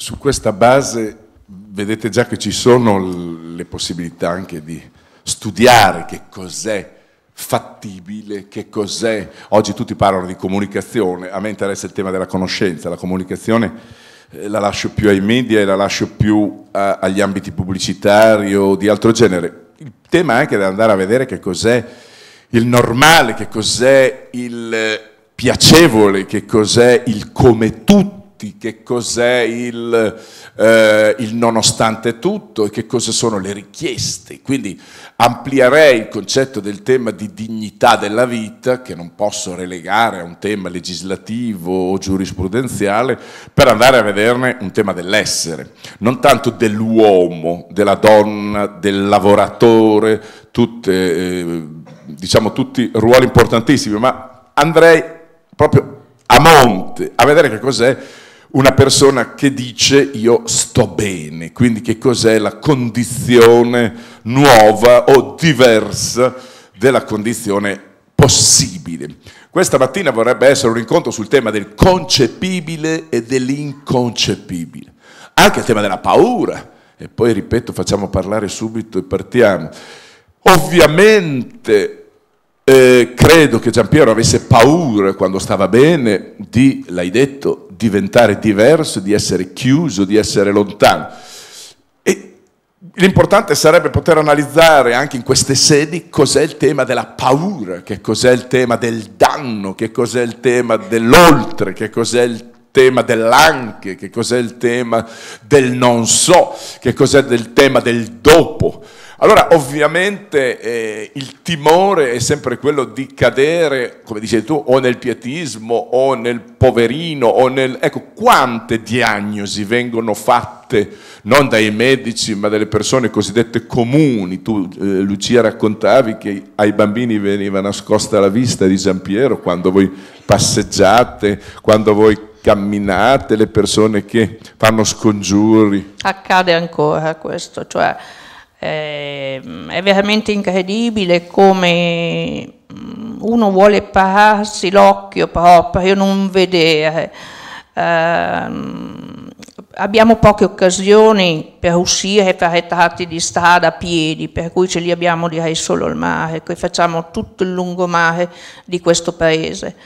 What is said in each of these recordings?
su questa base vedete già che ci sono le possibilità anche di studiare che cos'è fattibile, che cos'è. Oggi tutti parlano di comunicazione, a me interessa il tema della conoscenza, la comunicazione eh, la lascio più ai media e la lascio più a, agli ambiti pubblicitari o di altro genere. Il tema è anche di andare a vedere che cos'è il normale, che cos'è il eh, piacevole, che cos'è il come tutti tutti che cos'è il, eh, il nonostante tutto e che cosa sono le richieste. Quindi amplierei il concetto del tema di dignità della vita, che non posso relegare a un tema legislativo o giurisprudenziale, per andare a vederne un tema dell'essere, non tanto dell'uomo, della donna, del lavoratore, tutte, eh, diciamo tutti ruoli importantissimi, ma andrei proprio a monte a vedere che cos'è una persona che dice io sto bene, quindi che cos'è la condizione nuova o diversa della condizione possibile. Questa mattina vorrebbe essere un incontro sul tema del concepibile e dell'inconcepibile, anche il tema della paura, e poi ripeto facciamo parlare subito e partiamo. Ovviamente eh, credo che Giampiero avesse paura quando stava bene di, l'hai detto, diventare diverso, di essere chiuso, di essere lontano. E l'importante sarebbe poter analizzare anche in queste sedi cos'è il tema della paura, che cos'è il tema del danno, che cos'è il tema dell'oltre, che cos'è il tema tema dell'anche, che cos'è il tema del non so, che cos'è il tema del dopo. Allora ovviamente eh, il timore è sempre quello di cadere, come dicevi tu, o nel pietismo o nel poverino o nel... Ecco, quante diagnosi vengono fatte non dai medici ma dalle persone cosiddette comuni. Tu eh, Lucia raccontavi che ai bambini veniva nascosta la vista di Gian Piero quando voi passeggiate, quando voi camminate, le persone che fanno scongiuri. Accade ancora questo, cioè eh, è veramente incredibile come mm, uno vuole pararsi l'occhio proprio, non vedere. Eh, abbiamo poche occasioni per uscire e fare tratti di strada a piedi, per cui ce li abbiamo direi solo al mare, che facciamo tutto il lungomare di questo paese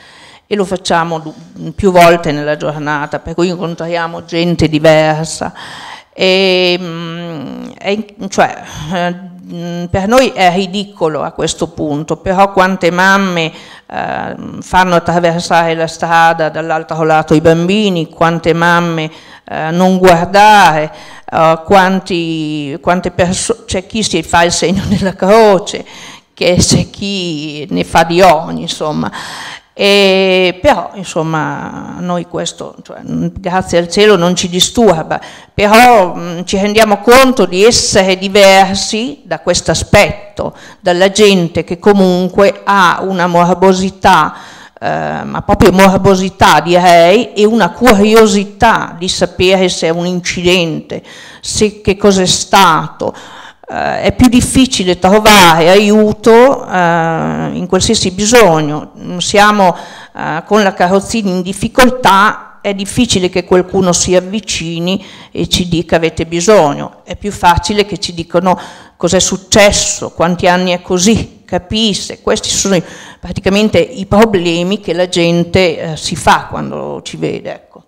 e lo facciamo più volte nella giornata, per cui incontriamo gente diversa. E, mm, e, cioè, eh, per noi è ridicolo a questo punto, però quante mamme eh, fanno attraversare la strada dall'altro lato i bambini, quante mamme eh, non guardare, eh, quanti, quante c'è chi si fa il segno della croce, c'è chi ne fa di ogni, insomma. E però insomma noi questo cioè, grazie al cielo non ci disturba, però mh, mm, ci rendiamo conto di essere diversi da questo aspetto, dalla gente che comunque ha una morbosità, eh, ma proprio morbosità direi, e una curiosità di sapere se è un incidente, se che cos'è stato eh, è più difficile trovare aiuto eh, in qualsiasi bisogno. Siamo eh, con la carrozzina in difficoltà, è difficile che qualcuno si avvicini e ci dica avete bisogno, è più facile che ci dicano cos'è successo, quanti anni è così, capisse. Questi sono praticamente i problemi che la gente eh, si fa quando ci vede. Ecco.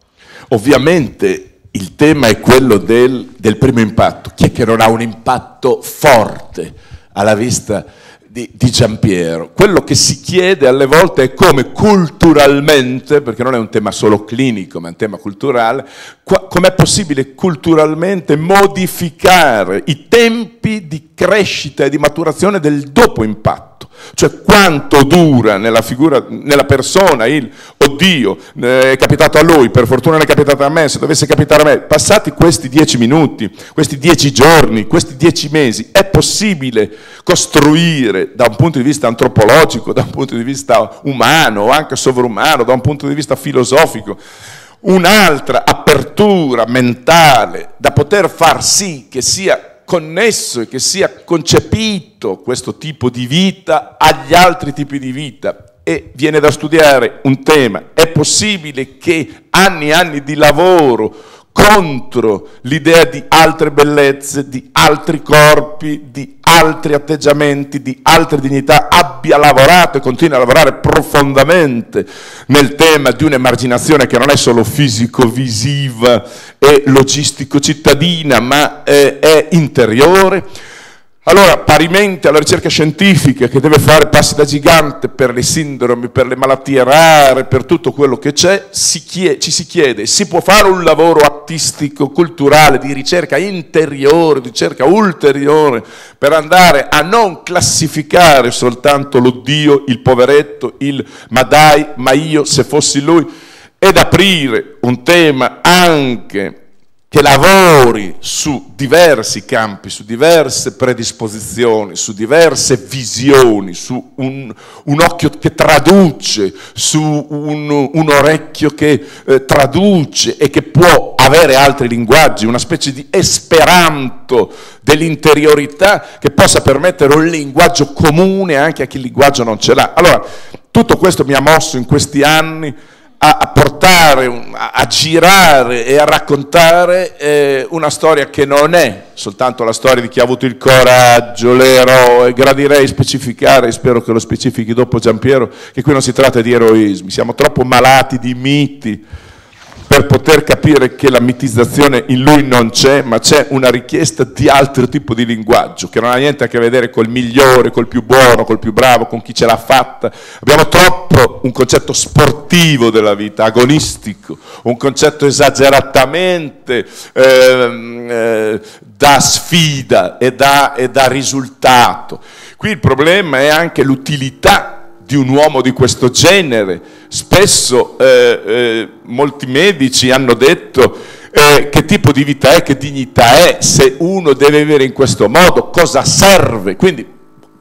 Ovviamente il tema è quello del, del, primo impatto. Chi è che non ha un impatto forte alla vista di, di Giampiero? Quello che si chiede alle volte è come culturalmente, perché non è un tema solo clinico, ma è un tema culturale, com'è possibile culturalmente modificare i tempi di crescita e di maturazione del dopo impatto. Cioè quanto dura nella, figura, nella persona il oddio, eh, è capitato a lui, per fortuna non è capitato a me, se dovesse capitare a me, passati questi dieci minuti, questi dieci giorni, questi dieci mesi, è possibile costruire da un punto di vista antropologico, da un punto di vista umano, anche sovrumano, da un punto di vista filosofico, un'altra apertura mentale da poter far sì che sia connesso e che sia concepito questo tipo di vita agli altri tipi di vita e viene da studiare un tema. È possibile che anni e anni di lavoro contro l'idea di altre bellezze, di altri corpi, di altri atteggiamenti, di altre dignità, abbia lavorato e continua a lavorare profondamente nel tema di un'emarginazione che non è solo fisico-visiva e logistico-cittadina, ma eh, è interiore allora, parimenti alla ricerca scientifica che deve fare passi da gigante per le sindromi, per le malattie rare, per tutto quello che c'è, ci si chiede, si può fare un lavoro artistico, culturale, di ricerca interiore, di ricerca ulteriore, per andare a non classificare soltanto l'oddio, il poveretto, il ma dai, ma io, se fossi lui, ed aprire un tema anche che lavori su diversi campi, su diverse predisposizioni, su diverse visioni, su un, un occhio che traduce, su un, un orecchio che eh, traduce e che può avere altri linguaggi, una specie di esperanto dell'interiorità che possa permettere un linguaggio comune anche a chi il linguaggio non ce l'ha. Allora, tutto questo mi ha mosso in questi anni a portare, a girare e a raccontare eh, una storia che non è soltanto la storia di chi ha avuto il coraggio, l'eroe, gradirei specificare, spero che lo specifichi dopo Giampiero, che qui non si tratta di eroismi, siamo troppo malati di miti, per poter capire che la mitizzazione in lui non c'è, ma c'è una richiesta di altro tipo di linguaggio, che non ha niente a che vedere col migliore, col più buono, col più bravo, con chi ce l'ha fatta. Abbiamo troppo un concetto sportivo della vita, agonistico, un concetto esageratamente ehm, eh, da sfida e da, e da risultato. Qui il problema è anche l'utilità di un uomo di questo genere. Spesso eh, eh, molti medici hanno detto eh, che tipo di vita è, che dignità è, se uno deve vivere in questo modo, cosa serve. Quindi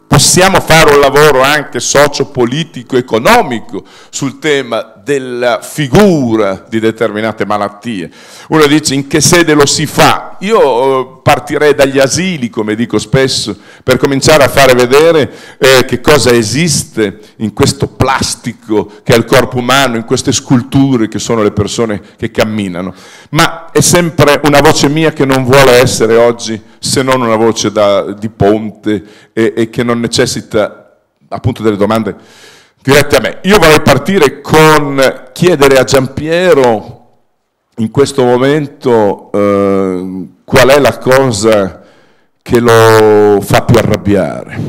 possiamo fare un lavoro anche socio-politico-economico sul tema della figura di determinate malattie. Uno dice in che sede lo si fa? Io eh, partirei dagli asili, come dico spesso, per cominciare a fare vedere eh, che cosa esiste in questo plastico che è il corpo umano, in queste sculture che sono le persone che camminano. Ma è sempre una voce mia che non vuole essere oggi se non una voce da, di ponte e, e che non necessita appunto delle domande diretti a me. Io vorrei partire con chiedere a Giampiero in questo momento eh, qual è la cosa che lo fa più arrabbiare.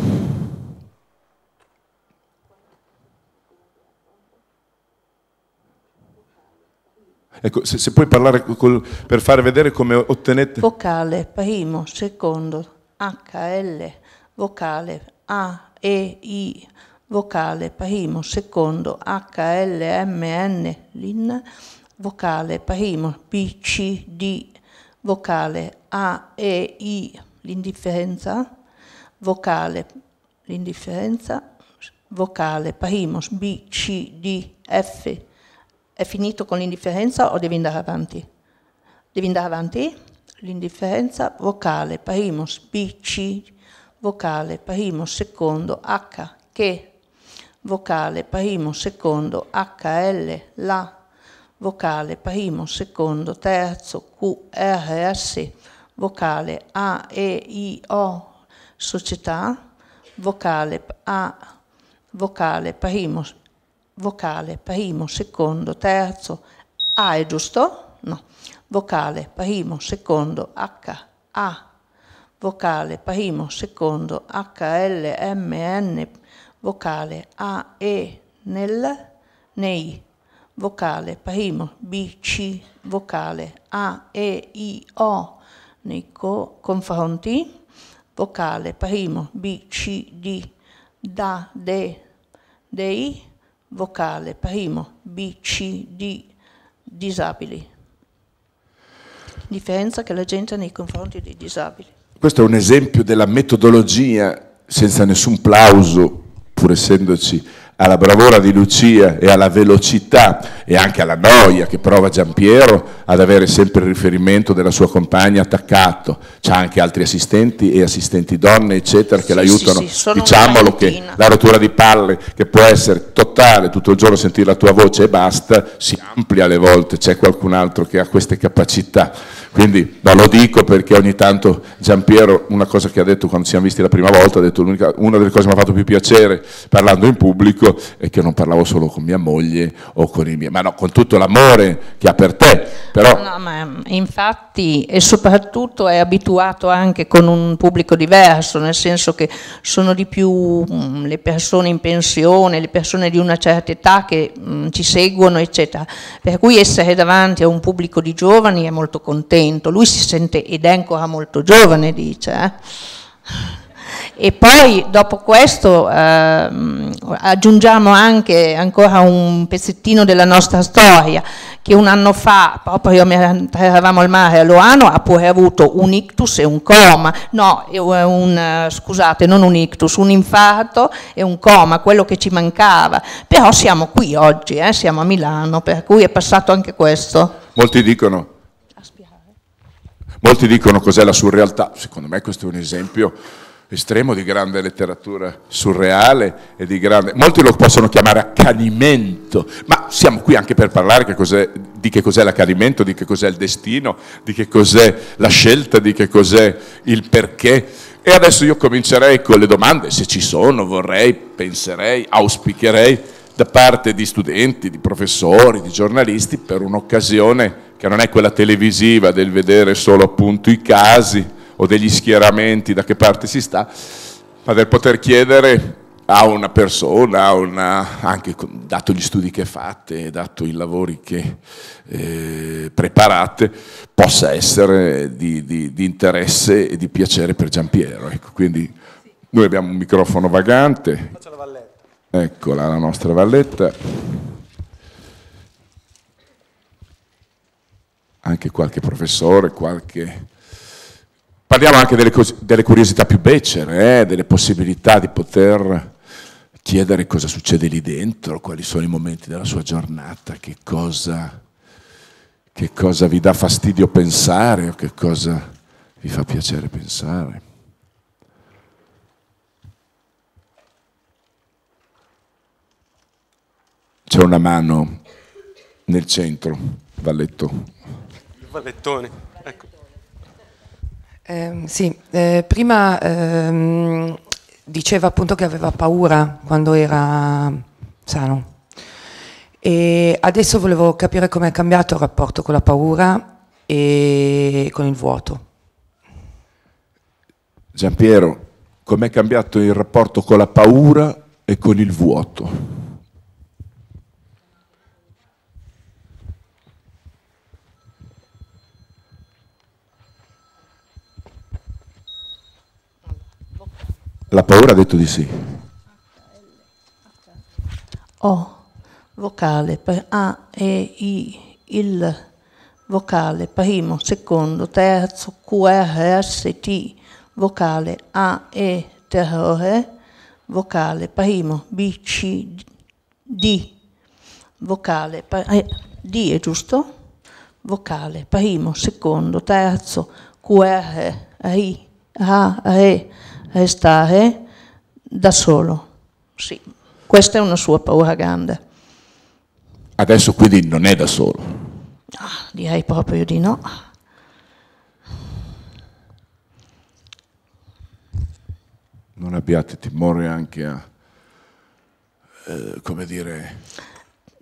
Ecco, se, se, puoi parlare col, per far vedere come ottenete. Vocale, primo, secondo, HL, vocale, A, E, I, vocale primo, secondo, HLMN, LIN, vocale primo, B, C, D, vocale A, E, I, l'indifferenza, vocale, l'indifferenza, vocale primo, B, C, D, F. È finito con l'indifferenza o devi andare avanti? Devi andare avanti? L'indifferenza vocale primo, B, C, vocale primo, secondo, H, che, vocale primo, secondo, HL, La, vocale primo, secondo, terzo, Q, R, S, vocale A, E, I, O, società, vocale A, vocale primo, vocale primo, secondo, terzo, A è giusto? No. Vocale primo, secondo, H, A, vocale primo, secondo, H, L, M, N, vocale A, E nel, nei, vocale primo, B, C, vocale A, E, I, O nei co confronti, vocale primo, B, C, D, da, de, dei, vocale primo, B, C, D, disabili. Differenza che la gente ha nei confronti dei disabili. Questo è un esempio della metodologia senza nessun plauso pur essendoci alla bravura di Lucia e alla velocità e anche alla noia che prova Giampiero ad avere sempre il riferimento della sua compagna attaccato. C'ha anche altri assistenti e assistenti donne, eccetera, che sì, l'aiutano. Sì, sì, Diciamolo che la rottura di palle, che può essere totale, tutto il giorno sentire la tua voce e basta, si amplia alle volte, c'è qualcun altro che ha queste capacità. Quindi no, lo dico perché ogni tanto Giampiero, una cosa che ha detto quando ci siamo visti la prima volta, ha detto una delle cose che mi ha fatto più piacere parlando in pubblico è che non parlavo solo con mia moglie o con i miei, ma no, con tutto l'amore che ha per te. Però... No, ma infatti fatti e soprattutto è abituato anche con un pubblico diverso, nel senso che sono di più mh, mm, le persone in pensione, le persone di una certa età che mh, mm, ci seguono, eccetera. Per cui essere davanti a un pubblico di giovani è molto contento, lui si sente ed è ancora molto giovane, dice. Eh? E poi dopo questo eh, aggiungiamo anche ancora un pezzettino della nostra storia che un anno fa, proprio eravamo al mare a Loano, ha pure avuto un ictus e un coma, no, un, scusate, non un ictus, un infarto e un coma, quello che ci mancava. Però siamo qui oggi, eh, siamo a Milano, per cui è passato anche questo. Molti dicono, molti dicono cos'è la surrealtà, secondo me questo è un esempio estremo di grande letteratura surreale e di grande... Molti lo possono chiamare accanimento, ma siamo qui anche per parlare che di che cos'è l'accanimento, di che cos'è il destino, di che cos'è la scelta, di che cos'è il perché. E adesso io comincerei con le domande, se ci sono, vorrei, penserei, auspicherei da parte di studenti, di professori, di giornalisti per un'occasione che non è quella televisiva del vedere solo appunto i casi, o degli schieramenti, da che parte si sta, ma del poter chiedere a una persona, una, anche dato gli studi che fate, dato i lavori che eh, preparate, possa essere di, di, di, interesse e di piacere per Giampiero. Ecco, quindi noi abbiamo un microfono vagante. Eccola la nostra valletta. Anche qualche professore, qualche Parliamo anche delle, delle curiosità più beccere, eh? delle possibilità di poter chiedere cosa succede lì dentro, quali sono i momenti della sua giornata, che cosa, che cosa vi dà fastidio pensare o che cosa vi fa piacere pensare. C'è una mano nel centro, Valletto. Il Vallettone. Eh, sì, eh, prima ehm, diceva appunto che aveva paura quando era sano e adesso volevo capire come è cambiato il rapporto con la paura e con il vuoto. Giampiero, com'è cambiato il rapporto con la paura e con il vuoto? La paura ha detto di sì. O, vocale per A e I, il vocale primo, secondo, terzo, QRST, vocale A e terrore, vocale primo, B, C, D, vocale, per, eh, D è giusto? Vocale primo, secondo, terzo, QR, I, A, RE, restare da solo. Sì, questa è una sua paura grande. Adesso quindi non è da solo? Ah, direi proprio di no. Non abbiate timore anche a, eh, come dire,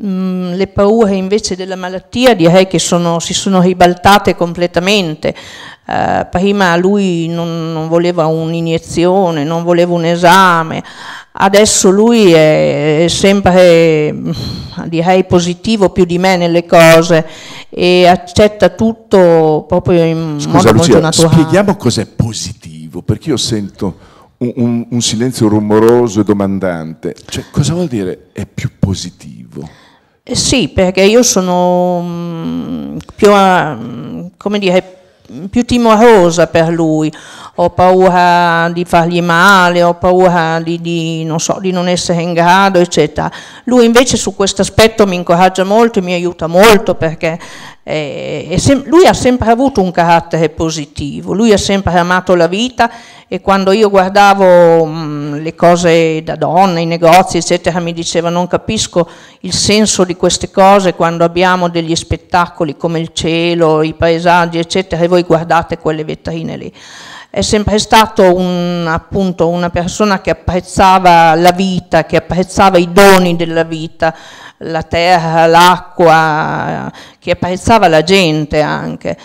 Mm, le paure invece della malattia direi che sono, si sono ribaltate completamente. Eh, prima lui non, non voleva un'iniezione, non voleva un esame, adesso lui è, è sempre mm, direi positivo più di me nelle cose e accetta tutto proprio in Scusa, modo Lucia, molto naturale. Spieghiamo cos'è positivo, perché io sento... Un, un, silenzio rumoroso e domandante. Cioè, cosa vuol dire è più positivo? Eh sì, perché io sono mm, più, mm, come dire, più timorosa per lui, ho paura di fargli male, ho paura di, di, non, so, di non essere in grado, eccetera. Lui invece su questo aspetto mi incoraggia molto e mi aiuta molto perché eh, lui ha sempre avuto un carattere positivo, lui ha sempre amato la vita e quando io guardavo mh, mm, le cose da donna, i negozi, eccetera, mi diceva non capisco il senso di queste cose quando abbiamo degli spettacoli come il cielo, i paesaggi, eccetera, e voi guardate quelle vetrine lì. È sempre stato un, appunto una persona che apprezzava la vita, che apprezzava i doni della vita, la terra, l'acqua, che apprezzava la gente anche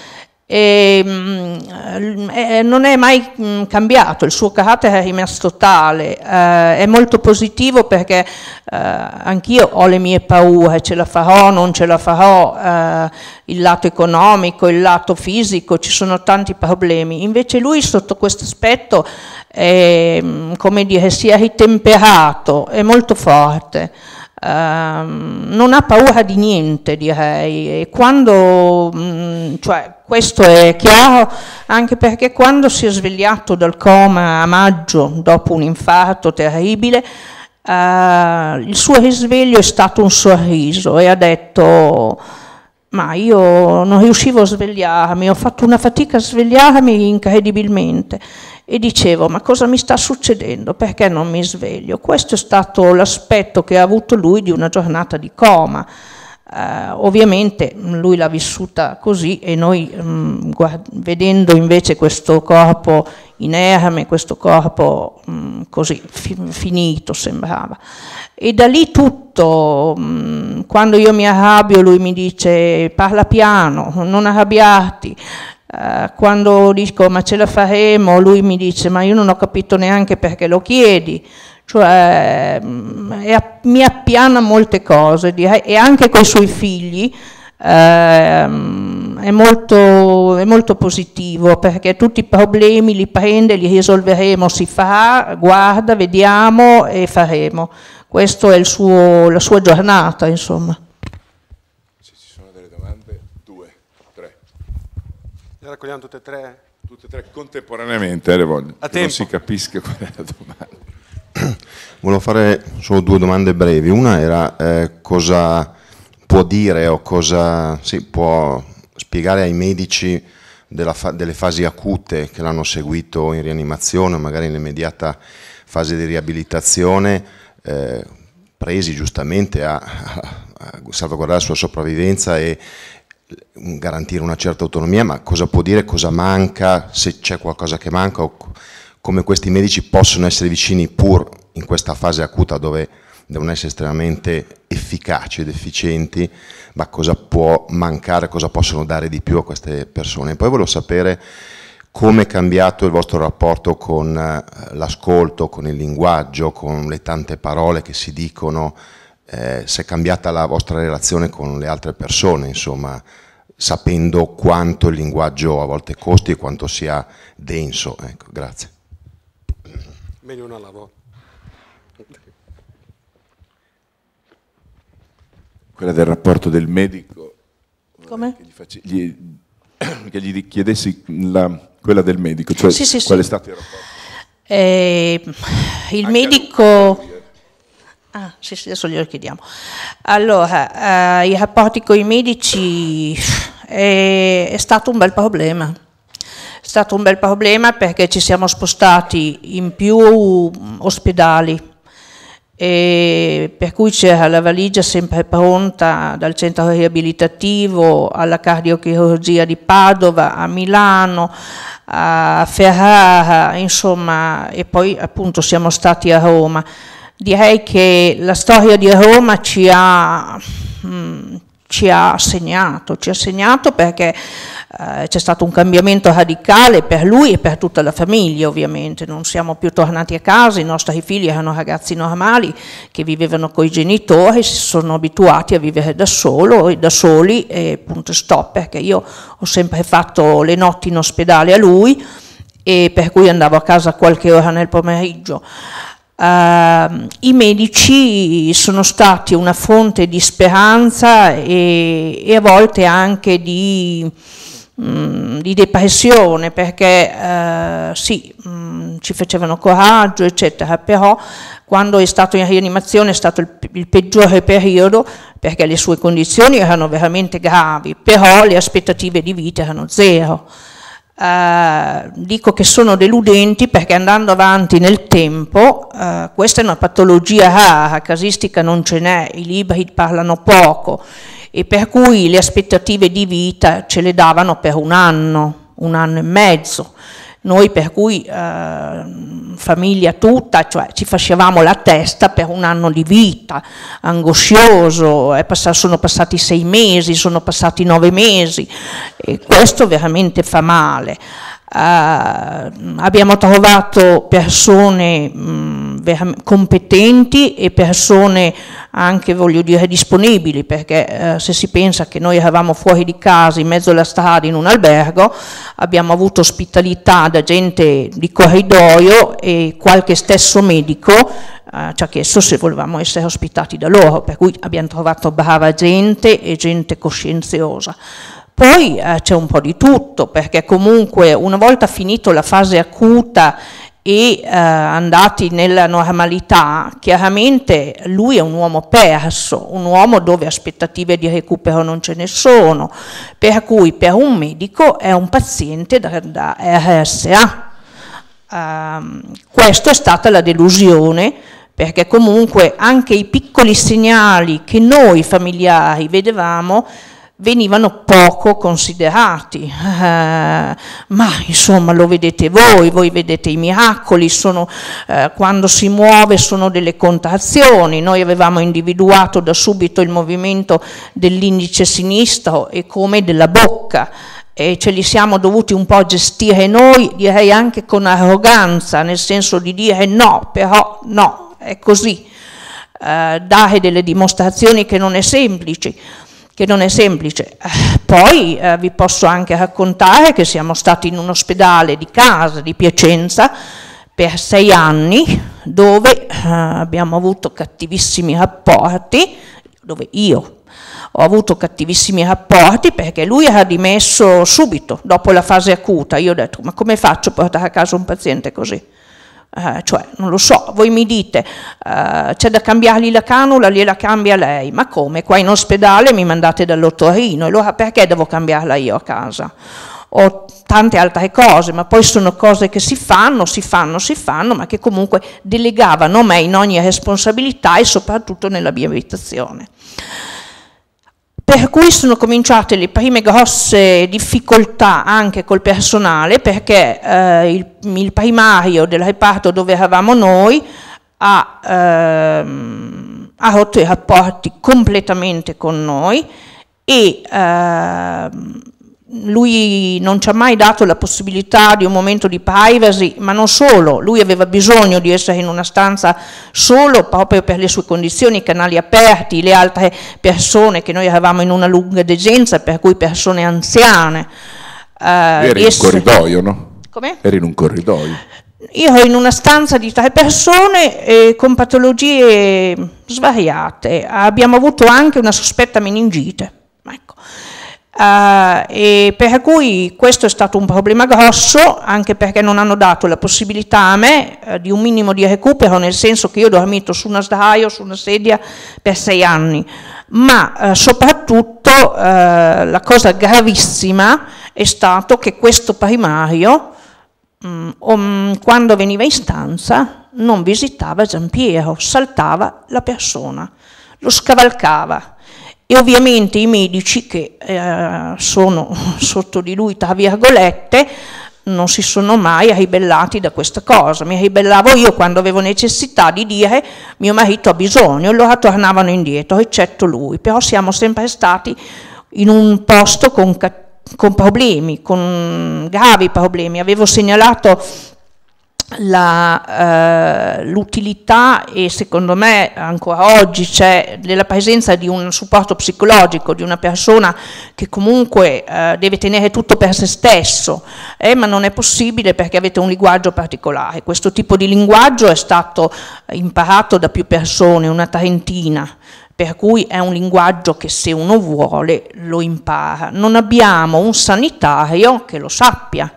e, mh, mm, eh, eh, non è mai mh, mm, cambiato, il suo carattere è rimasto tale, eh, è molto positivo perché eh, anch'io ho le mie paure, ce la farò, non ce la farò, eh, il lato economico, il lato fisico, ci sono tanti problemi, invece lui sotto questo aspetto è, mm, come dire, si è ritemperato, è molto forte. Um, non ha paura di niente, direi, e quando, mh, mm, cioè, questo è chiaro anche perché quando si è svegliato dal coma a maggio dopo un infarto terribile, uh, il suo risveglio è stato un sorriso e ha detto ma io non riuscivo a svegliarmi, ho fatto una fatica a svegliarmi incredibilmente e dicevo ma cosa mi sta succedendo, perché non mi sveglio? Questo è stato l'aspetto che ha avuto lui di una giornata di coma. Eh, ovviamente lui l'ha vissuta così e noi mh, mm, vedendo invece questo corpo inerme, questo corpo mh, mm, così fi- finito sembrava. E da lì tutto, mh, mm, quando io mi arrabbio lui mi dice parla piano, non arrabbiarti, eh, quando dico ma ce la faremo, lui mi dice ma io non ho capito neanche perché lo chiedi, cioè è, mm, mi appiana molte cose direi, e anche con i suoi figli uh, è, molto, è molto positivo perché tutti i problemi li prende, li risolveremo, si fa, guarda, vediamo e faremo. Questa è suo, la sua giornata insomma. Le raccogliamo tutte e tre? Tutte e tre contemporaneamente, eh, le voglio. A tempo. Non si capisca qual è la domanda. Volevo fare solo due domande brevi. Una era eh, cosa può dire o cosa sì, può spiegare ai medici fa delle fasi acute che l'hanno seguito in rianimazione, magari nell'immediata fase di riabilitazione, eh, presi giustamente a, a, a salvaguardare la sua sopravvivenza e, garantire una certa autonomia, ma cosa può dire, cosa manca, se c'è qualcosa che manca o come questi medici possono essere vicini pur in questa fase acuta dove devono essere estremamente efficaci ed efficienti, ma cosa può mancare, cosa possono dare di più a queste persone. Poi volevo sapere come è cambiato il vostro rapporto con eh, l'ascolto, con il linguaggio, con le tante parole che si dicono, eh, se è cambiata la vostra relazione con le altre persone, insomma, sapendo quanto il linguaggio a volte costi e quanto sia denso. Ecco, grazie. Meglio una lavoro. Quella del rapporto del medico. Eh, Come? Che gli, face, gli, che gli chiedessi la, quella del medico, cioè sì, sì, qual è stato il rapporto? Eh, il Anche medico... Ah, sì, sì, adesso glielo chiediamo. Allora, eh, i rapporti con i medici eh, è, è stato un bel problema. È stato un bel problema perché ci siamo spostati in più mm, ospedali e per cui c'era la valigia sempre pronta dal centro riabilitativo alla cardiochirurgia di Padova, a Milano, a Ferrara, insomma, e poi appunto siamo stati a Roma direi che la storia di Roma ci ha, mh, mm, ci ha segnato, ci ha segnato perché eh, c'è stato un cambiamento radicale per lui e per tutta la famiglia ovviamente, non siamo più tornati a casa, i nostri figli erano ragazzi normali che vivevano con i genitori, si sono abituati a vivere da, solo, da soli e punto stop perché io ho sempre fatto le notti in ospedale a lui e per cui andavo a casa qualche ora nel pomeriggio. Uh, I medici sono stati una fonte di speranza e, e a volte anche di, mh, mm, di depressione perché uh, sì, mh, mm, ci facevano coraggio, eccetera, però quando è stato in rianimazione è stato il, il peggiore periodo perché le sue condizioni erano veramente gravi, però le aspettative di vita erano zero eh, dico che sono deludenti perché andando avanti nel tempo, eh, questa è una patologia rara, ah, casistica non ce n'è, i libri parlano poco e per cui le aspettative di vita ce le davano per un anno, un anno e mezzo. Noi per cui eh, famiglia tutta, cioè ci facevamo la testa per un anno di vita, angoscioso, passato, sono passati sei mesi, sono passati nove mesi, e questo veramente fa male. Uh, abbiamo trovato persone mh, competenti e persone anche, voglio dire, disponibili, perché uh, se si pensa che noi eravamo fuori di casa, in mezzo alla strada, in un albergo, abbiamo avuto ospitalità da gente di corridoio e qualche stesso medico uh, ci ha chiesto se volevamo essere ospitati da loro, per cui abbiamo trovato brava gente e gente coscienziosa. Poi eh, c'è un po' di tutto, perché comunque una volta finito la fase acuta e eh, andati nella normalità, chiaramente lui è un uomo perso, un uomo dove aspettative di recupero non ce ne sono, per cui per un medico è un paziente da, da RSA. Um, ehm, questa è stata la delusione perché comunque anche i piccoli segnali che noi familiari vedevamo venivano poco considerati. Eh, ma insomma lo vedete voi, voi vedete i miracoli, sono, eh, quando si muove sono delle contrazioni, noi avevamo individuato da subito il movimento dell'indice sinistro e come della bocca e ce li siamo dovuti un po' gestire noi, direi anche con arroganza, nel senso di dire no, però no, è così. Eh, dare delle dimostrazioni che non è semplice, che non è semplice. Eh, poi eh, vi posso anche raccontare che siamo stati in un ospedale di casa di Piacenza per sei anni dove eh, abbiamo avuto cattivissimi rapporti, dove io ho avuto cattivissimi rapporti perché lui era dimesso subito dopo la fase acuta. Io ho detto ma come faccio a portare a casa un paziente così? Eh, cioè, non lo so, voi mi dite eh, c'è da cambiargli la canula, gliela cambia lei, ma come? Qua in ospedale mi mandate dall'ottorino, allora perché devo cambiarla io a casa? O tante altre cose, ma poi sono cose che si fanno, si fanno, si fanno, ma che comunque delegavano me in ogni responsabilità e soprattutto nella mia abitazione. Per cui sono cominciate le prime grosse difficoltà anche col personale perché eh, il, il, primario del reparto dove eravamo noi ha, ehm, ha rotto i rapporti completamente con noi e ehm, lui non ci ha mai dato la possibilità di un momento di privacy, ma non solo, lui aveva bisogno di essere in una stanza solo proprio per le sue condizioni, i canali aperti, le altre persone, che noi eravamo in una lunga degenza, per cui persone anziane. Eh, Eri in un corridoio, no? Come? Eri in un corridoio. Io ero in una stanza di tre persone eh, con patologie svariate, abbiamo avuto anche una sospetta meningite. Ecco. Uh, e per cui questo è stato un problema grosso anche perché non hanno dato la possibilità a me uh, di un minimo di recupero nel senso che io ho dormito su una sdraio, su una sedia per sei anni ma uh, soprattutto la cosa gravissima è stato che questo primario um, um, quando veniva in stanza non visitava Giampiero, saltava la persona lo scavalcava e ovviamente i medici che eh, sono sotto di lui, tra virgolette, non si sono mai ribellati da questa cosa. Mi ribellavo io quando avevo necessità di dire mio marito ha bisogno, allora tornavano indietro, eccetto lui. Però siamo sempre stati in un posto con, con problemi, con gravi problemi. Avevo segnalato eh, l'utilità eh, e secondo me ancora oggi c'è della presenza di un supporto psicologico di una persona che comunque eh, deve tenere tutto per se stesso eh, ma non è possibile perché avete un linguaggio particolare questo tipo di linguaggio è stato eh, imparato da più persone una trentina per cui è un linguaggio che se uno vuole lo impara non abbiamo un sanitario che lo sappia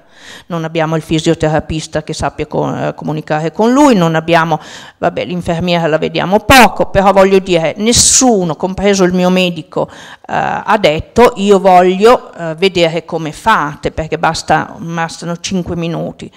non abbiamo il fisioterapista che sappia con, eh, comunicare con lui, non abbiamo, vabbè l'infermiera la vediamo poco, però voglio dire nessuno, compreso il mio medico, eh, ha detto io voglio eh, vedere come fate perché basta, bastano 5 minuti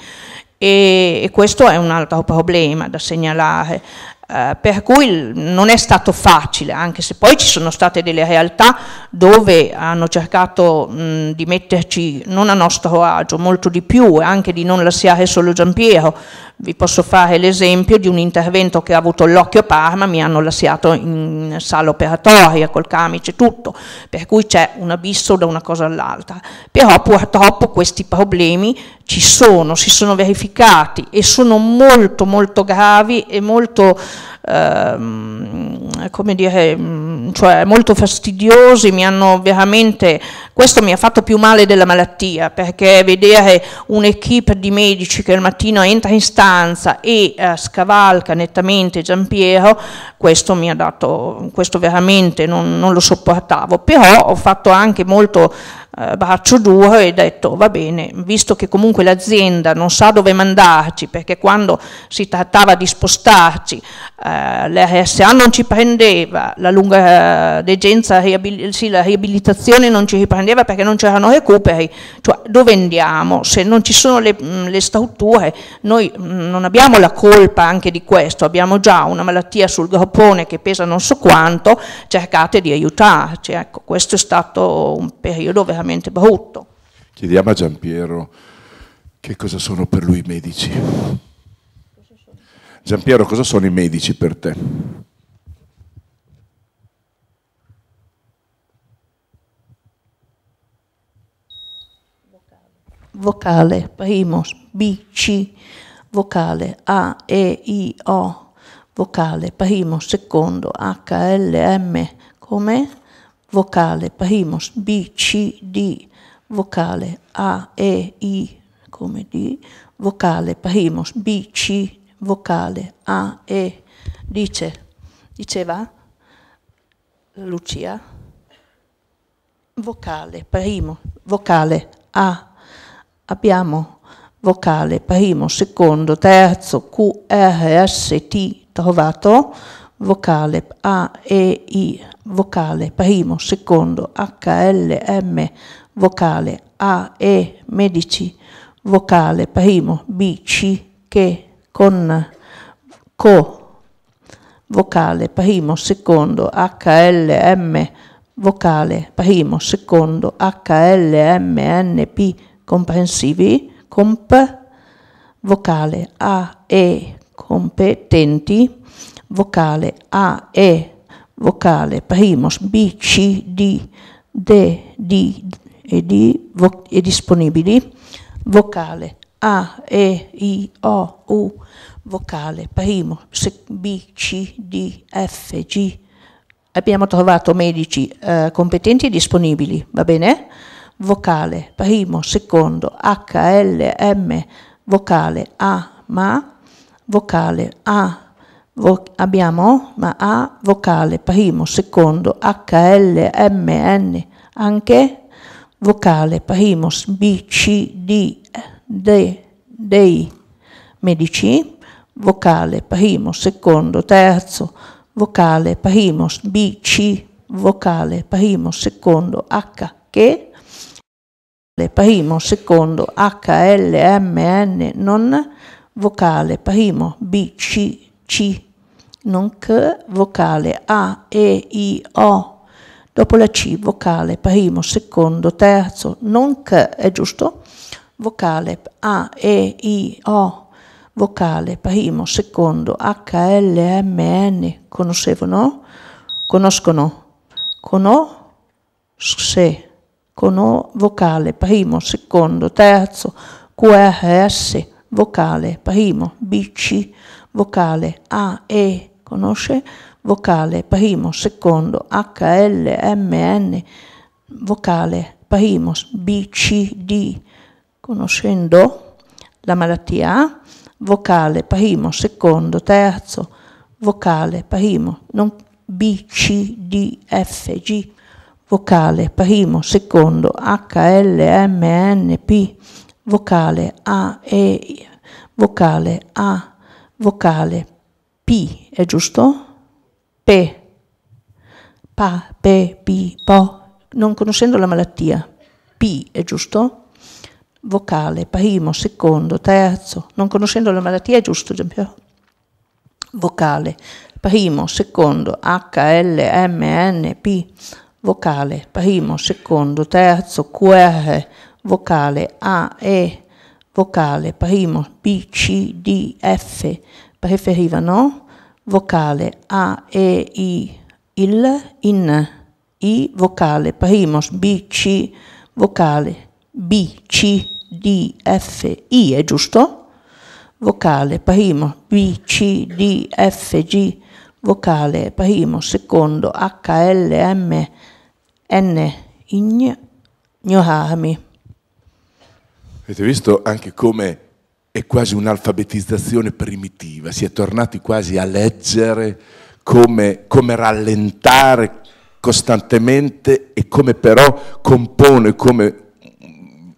e, e questo è un altro problema da segnalare. Eh, per cui non è stato facile, anche se poi ci sono state delle realtà dove hanno cercato mh, di metterci non a nostro agio, molto di più, e anche di non lasciare solo Giampiero. Vi posso fare l'esempio di un intervento che ha avuto l'occhio Parma, mi hanno lasciato in sala operatoria col camice, e tutto, per cui c'è un abisso da una cosa all'altra. Però purtroppo questi problemi ci sono, si sono verificati e sono molto molto gravi e molto Ehm, come dire, mm, cioè molto fastidiosi, mi hanno veramente, questo mi ha fatto più male della malattia, perché vedere un'equipe di medici che al mattino entra in stanza e eh, scavalca nettamente Giampiero, questo mi ha dato, questo veramente non, non lo sopportavo, però ho fatto anche molto eh, braccio duro e detto va bene, visto che comunque l'azienda non sa dove mandarci, perché quando si trattava di spostarci eh, l'RSA eh, non ci prendeva, la lunga eh, degenza, riabil- sì, la riabilitazione non ci riprendeva perché non c'erano recuperi, cioè dove andiamo? Se non ci sono le, mm, le strutture, noi mm, non abbiamo la colpa anche di questo, abbiamo già una malattia sul groppone che pesa non so quanto, cercate di aiutarci. Ecco, questo è stato un periodo veramente veramente brutto. Chiediamo a Giampiero che cosa sono per lui i medici. Giampiero, cosa sono i medici per te? vocale, primo, B, C, vocale, A, E, I, O, vocale, primo, secondo, H, L, M, come? vocale, primus, B, C, D, vocale, A, E, I, come D, vocale, primus, B, C, vocale, A, E, dice, diceva Lucia, vocale, primo, vocale, A, abbiamo vocale, primo, secondo, terzo, Q, R, S, T, trovato, vocale A, E, I vocale primo, secondo, H, L, M vocale A, E, medici vocale primo, B, C, che, con, co, vocale primo, secondo, H, L, M vocale primo, secondo, H, L, M, N, P comprensivi, comp, vocale A, E competenti, vocale A, E, vocale primus, B, C, D, D, D e D vo- e disponibili, vocale A, E, I, O, U, vocale primo, sec- B, C, D, F, G. Abbiamo trovato medici eh, competenti e disponibili, va bene? Vocale primo, secondo, H, L, M, vocale A, ma, vocale A, Vo abbiamo ma A vocale, primo, secondo, H, L, M, N, anche vocale, primo, B, C, D, D, dei medici, vocale, primo, secondo, terzo, vocale, primo, B, C, vocale, primo, secondo, H, che, primo, secondo, H, L, M, N, non, vocale, primo, B, C, c, nonché vocale A, E, I, O, dopo la C vocale primo, secondo, terzo, nonché, è giusto? Vocale A, E, I, O, vocale primo, secondo, H, L, M, N, conoscevano? Conoscono? Conosce, cono, vocale primo, secondo, terzo, Q, R, S, vocale primo, B, C, vocale A, E, conosce? Vocale, primo, secondo, H, L, M, N, vocale, primo, B, C, D, conoscendo la malattia A, vocale, primo, secondo, terzo, vocale, primo, non B, C, D, F, G, vocale, primo, secondo, H, L, M, N, P, vocale, A, E, vocale, A, vocale. P è giusto? P. Pa, pe, pi, po. Non conoscendo la malattia. P è giusto? Vocale, primo, secondo, terzo. Non conoscendo la malattia è giusto, esempio? Vocale, primo, secondo, H, L, M, N, P. Vocale, primo, secondo, terzo, QR. Vocale, A, E, vocale, primo, B, C, D, F, preferivano, vocale, A, E, I, il, in, I, vocale, primos, B, C, vocale, B, C, D, F, I, è giusto? Vocale, primo, B, C, D, F, G, vocale, primo, secondo, H, L, M, N, ignorami. Avete visto anche come è quasi un'alfabetizzazione primitiva, si è tornati quasi a leggere come, come rallentare costantemente e come però compone, come mm,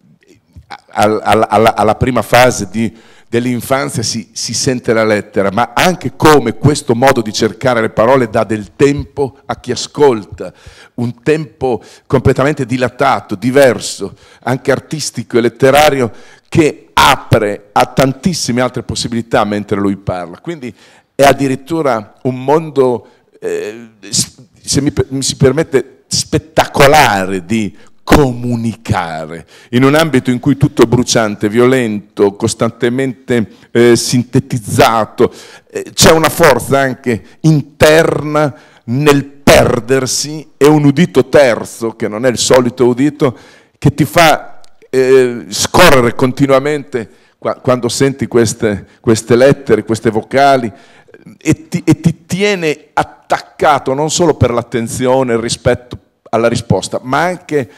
alla, alla, alla prima fase di dell'infanzia si, si, sente la lettera, ma anche come questo modo di cercare le parole dà del tempo a chi ascolta, un tempo completamente dilatato, diverso, anche artistico e letterario, che apre a tantissime altre possibilità mentre lui parla. Quindi è addirittura un mondo, eh, se mi, mi si permette, spettacolare di comunicare. In un ambito in cui tutto è bruciante, violento, costantemente eh, sintetizzato, eh, c'è una forza anche interna nel perdersi e un udito terzo, che non è il solito udito, che ti fa eh, scorrere continuamente qua, quando senti queste, queste, lettere, queste vocali, e ti, e ti tiene attaccato non solo per l'attenzione, il rispetto alla risposta, ma anche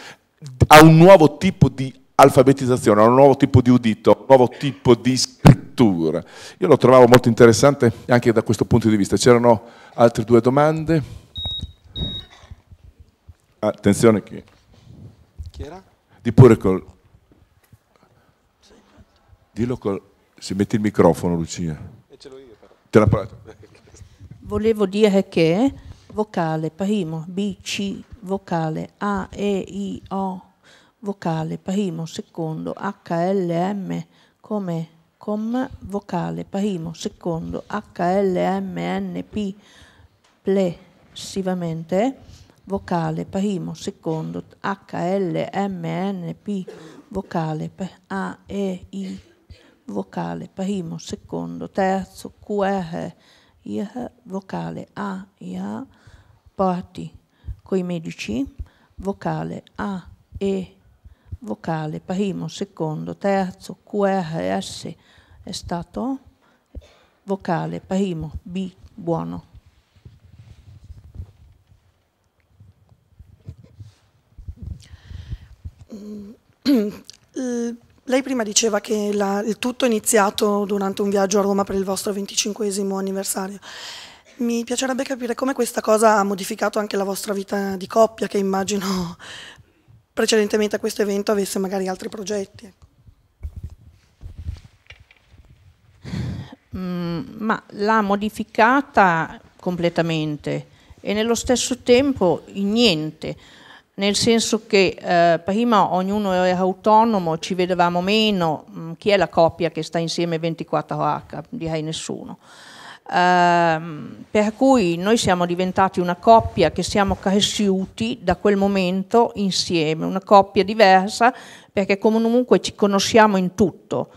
a un nuovo tipo di alfabetizzazione, a un nuovo tipo di udito, a un nuovo tipo di scrittura. Io lo trovavo molto interessante anche da questo punto di vista. C'erano altre due domande? Attenzione chi, chi era? Di pure col... Dillo col... Si metti il microfono Lucia. E ce l'ho io però. Te la parlo. Volevo dire che vocale, primo, B, C, vocale, A, E, I, O, vocale primo, secondo, HLM come com vocale primo, secondo, HLMNP plessivamente, vocale primo, secondo, HLMNP vocale A, E, I vocale primo, secondo, terzo, QR, IR vocale A, IA, porti coi medici, vocale A, E, vocale primo, secondo, terzo, QRS è stato vocale primo, B, buono. Eh, lei prima diceva che la, il tutto è iniziato durante un viaggio a Roma per il vostro 25 anniversario. Mi piacerebbe capire come questa cosa ha modificato anche la vostra vita di coppia, che immagino precedentemente a questo evento avesse magari altri progetti. Ecco. Mm, ma l'ha modificata completamente e nello stesso tempo in niente, nel senso che eh, prima ognuno era autonomo, ci vedevamo meno, mm, chi è la coppia che sta insieme 24 h? Direi nessuno. Ehm, per cui noi siamo diventati una coppia che siamo cresciuti da quel momento insieme, una coppia diversa perché comunque ci conosciamo in tutto.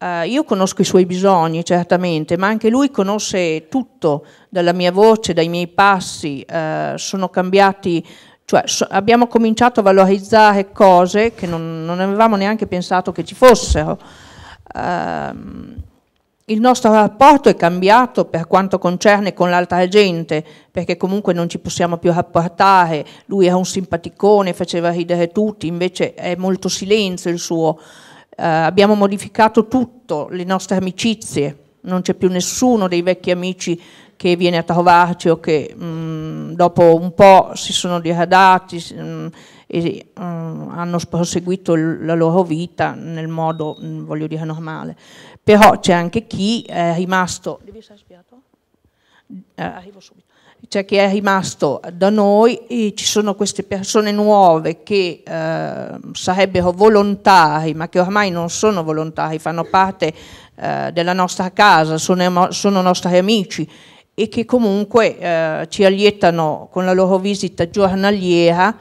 Uh, io conosco i suoi bisogni certamente, ma anche lui conosce tutto, dalla mia voce, dai miei passi, uh, sono cambiati, cioè so, abbiamo cominciato a valorizzare cose che non, non avevamo neanche pensato che ci fossero ehm, il nostro rapporto è cambiato per quanto concerne con l'altra gente, perché comunque non ci possiamo più rapportare. Lui era un simpaticone, faceva ridere tutti, invece è molto silenzio il suo. Eh, abbiamo modificato tutto, le nostre amicizie. Non c'è più nessuno dei vecchi amici che viene a trovarci o che mh, mm, dopo un po' si sono diradati mh, mm, e mh, mm, hanno proseguito la loro vita nel modo, voglio dire, normale però c'è anche chi è rimasto, eh, c'è chi è rimasto da noi e ci sono queste persone nuove che eh, sarebbero volontari, ma che ormai non sono volontari, fanno parte eh, della nostra casa, sono, sono, nostri amici e che comunque eh, ci allietano con la loro visita giornaliera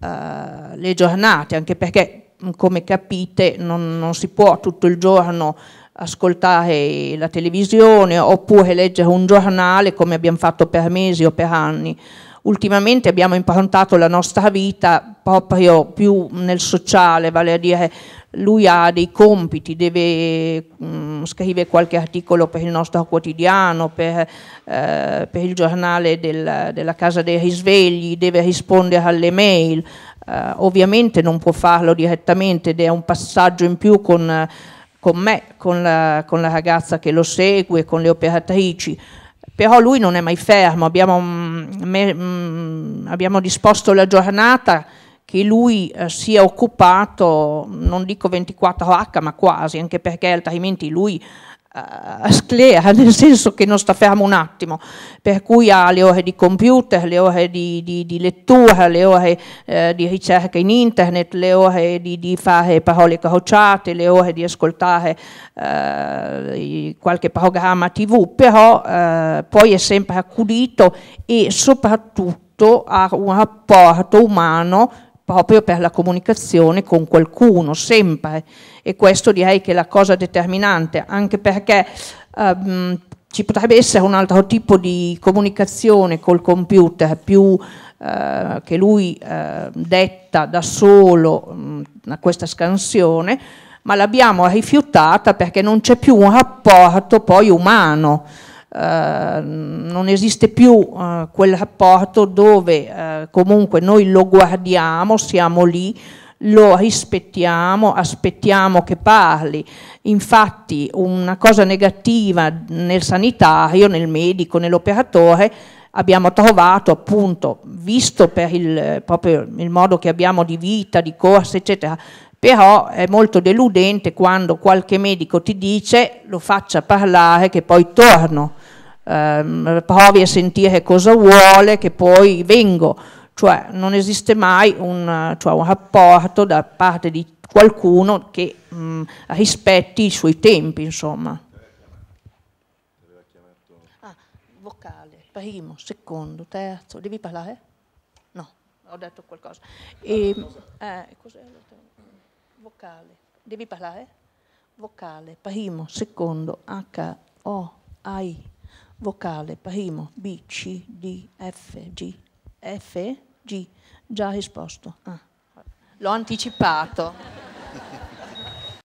eh, le giornate, anche perché come capite non, non si può tutto il giorno ascoltare la televisione oppure leggere un giornale come abbiamo fatto per mesi o per anni. Ultimamente abbiamo improntato la nostra vita proprio più nel sociale, vale a dire lui ha dei compiti, deve mm, scrivere qualche articolo per il nostro quotidiano, per, eh, per il giornale del, della Casa dei Risvegli, deve rispondere alle mail, eh, ovviamente non può farlo direttamente ed è un passaggio in più con... Eh, con me, con la, con la ragazza che lo segue, con le operatrici, però lui non è mai fermo, abbiamo, mm, me, mh, mm, abbiamo disposto la giornata che lui eh, si occupato, non dico 24 h ma quasi, anche perché altrimenti lui uh, sclera, nel senso che non sta fermo un attimo, per cui ha le ore di computer, le ore di, di, di lettura, le ore eh, di ricerca in internet, le ore di, di, fare parole crociate, le ore di ascoltare eh, qualche programma tv, però eh, poi è sempre accudito e soprattutto ha un rapporto umano proprio per la comunicazione con qualcuno, sempre. E questo direi che è la cosa determinante, anche perché ehm, ci potrebbe essere un altro tipo di comunicazione col computer, più eh, che lui eh, detta da solo mh, mm, a questa scansione, ma l'abbiamo rifiutata perché non c'è più un rapporto poi umano. Eh, non esiste più eh, quel rapporto dove eh, comunque noi lo guardiamo, siamo lì, lo rispettiamo, aspettiamo che parli. Infatti una cosa negativa nel sanitario, nel medico, nell'operatore, abbiamo trovato appunto, visto per il, proprio il modo che abbiamo di vita, di corsa, eccetera, però è molto deludente quando qualche medico ti dice lo faccia parlare che poi torno ehm, provi a sentire cosa vuole, che poi vengo. Cioè non esiste mai un, cioè, un rapporto da parte di qualcuno che mh, mm, rispetti i suoi tempi, insomma. Ah, vocale, primo, secondo, terzo, devi parlare? No, ho detto qualcosa. E, eh, vocale, devi parlare? Vocale, primo, secondo, H, O, I, vocale primo B, C, D, F, G, F, G, già risposto. Ah. L'ho anticipato.